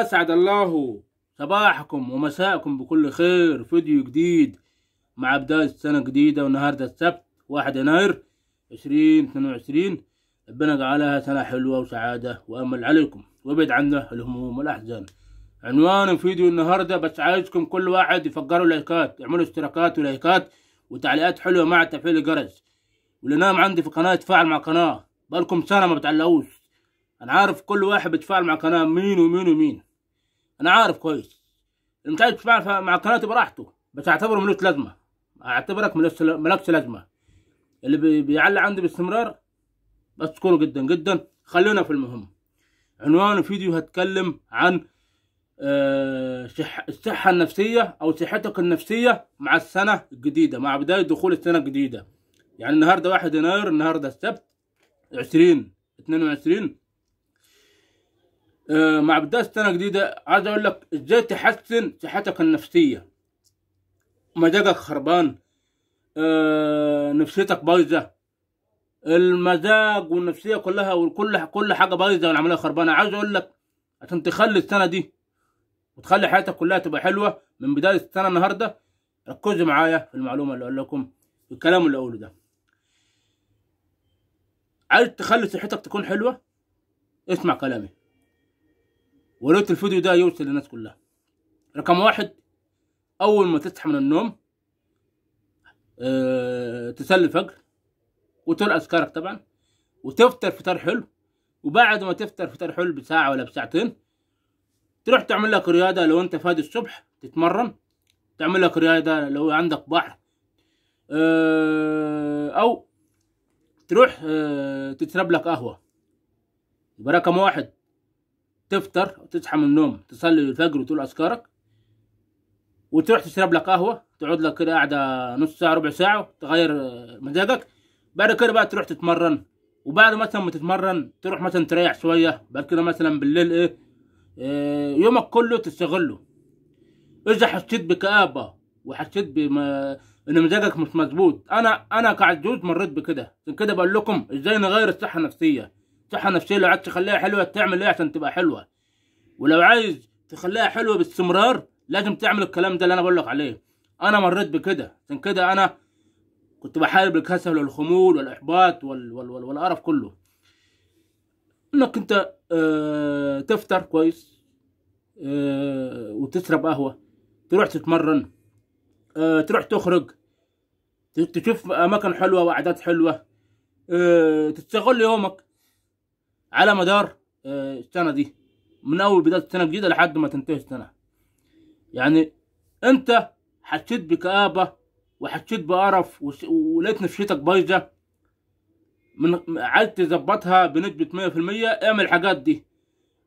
أسعد الله صباحكم ومساءكم بكل خير فيديو جديد مع بداية سنة جديدة والنهاردة السبت واحد يناير عشرين اثنين وعشرين ربنا جعلها سنة حلوة وسعادة وأمل عليكم وابعد عنا الهموم والأحزان عنوان فيديو النهاردة بس عايزكم كل واحد يفجروا لايكات يعملوا اشتراكات ولايكات وتعليقات حلوة مع تفعيل الجرس واللي نام عندي في قناة يتفاعل مع القناة بقالكم سنة ما بتعلقوش انا عارف كل واحد بيتفاعل مع قناه مين ومين ومين انا عارف كويس المتعلق تتفاعل مع قناتي براحته بس اعتبره ملوش لازمه اعتبرك ملكش لازمه اللي بيعلق عندي باستمرار بشكره جدا جدا خلونا في المهم عنوان الفيديو هتكلم عن آه، الصحة النفسية أو صحتك النفسية مع السنة الجديدة مع بداية دخول السنة الجديدة يعني النهاردة واحد يناير النهاردة السبت عشرين 22 وعشرين آه، مع بداية سنة جديدة عايز أقول لك إزاي تحسن صحتك النفسية مزاجك خربان آه، نفسيتك بايظة المزاج والنفسية كلها وكل كل حاجة بايظة والعملية خربانة عايز أقول لك عشان تخلي السنة دي وتخلي حياتك كلها تبقى حلوة من بداية السنة النهاردة ركزوا معايا في المعلومة اللي أقول لكم الكلام اللي أقوله ده عايز تخلي صحتك تكون حلوة اسمع كلامي وريت الفيديو ده يوصل للناس كلها رقم واحد اول ما تصحى من النوم أه تسلي الفجر وتقرا اذكارك طبعا وتفطر فطار حلو وبعد ما تفطر فطار حلو بساعه ولا بساعتين تروح تعمل لك رياضه لو انت فاضي الصبح تتمرن تعمل لك رياضه لو عندك بحر أه او تروح أه تشرب لك قهوه يبقى رقم واحد تفطر وتصحى من النوم تصلي الفجر وتقول أذكارك وتروح تشرب لك قهوة تقعد لك كده قاعدة نص ساعة ربع ساعة تغير مزاجك بعد كده بقى تروح تتمرن وبعد مثلا ما تتمرن تروح مثلا تريح شوية بعد كده مثلا بالليل إيه, إيه يومك كله تستغله إذا حسيت بكآبة وحسيت بما ان مزاجك مش مظبوط انا انا كعجوز مريت بكده عشان كده بقول لكم ازاي نغير الصحه النفسيه صحه نفسيه لو عايز تخليها حلوه تعمل ايه عشان تبقى حلوه ولو عايز تخليها حلوه باستمرار لازم تعمل الكلام ده اللي انا بقول لك عليه انا مريت بكده عشان كده انا كنت بحارب الكسل والخمول والاحباط وال... وال... وال... والقرف كله انك انت آه... تفطر كويس آه... وتشرب قهوه تروح تتمرن آه... تروح تخرج تشوف اماكن حلوه وقعدات حلوه آه، تستغل يومك على مدار آه، السنه دي من اول بدايه السنه الجديده لحد ما تنتهي السنه يعني انت حسيت بكآبه وحسيت بقرف ولقيت نفسيتك بايظه من عايز تظبطها بنسبه 100% اعمل الحاجات دي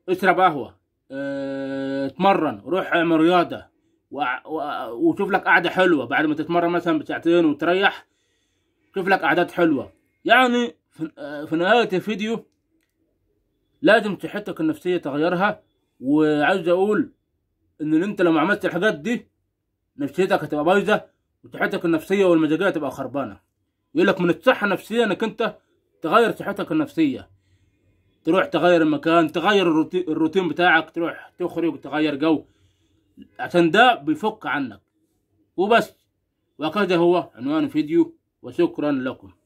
اشرب قهوه اه... اتمرن روح اعمل رياضه وشوف لك قعده حلوه بعد ما تتمرن مثلا بساعتين وتريح شوف لك قعدات حلوه يعني في آه، نهايه الفيديو لازم صحتك النفسيه تغيرها وعايز اقول ان انت لو ما عملتش الحاجات دي نفسيتك هتبقى بايظه وصحتك النفسيه والمزاجيه هتبقى خربانه يقول لك من الصحه النفسيه انك انت تغير صحتك النفسيه تروح تغير المكان تغير الروتين بتاعك تروح تخرج تغير جو عشان ده بيفك عنك وبس وهكذا هو عنوان الفيديو وشكرا لكم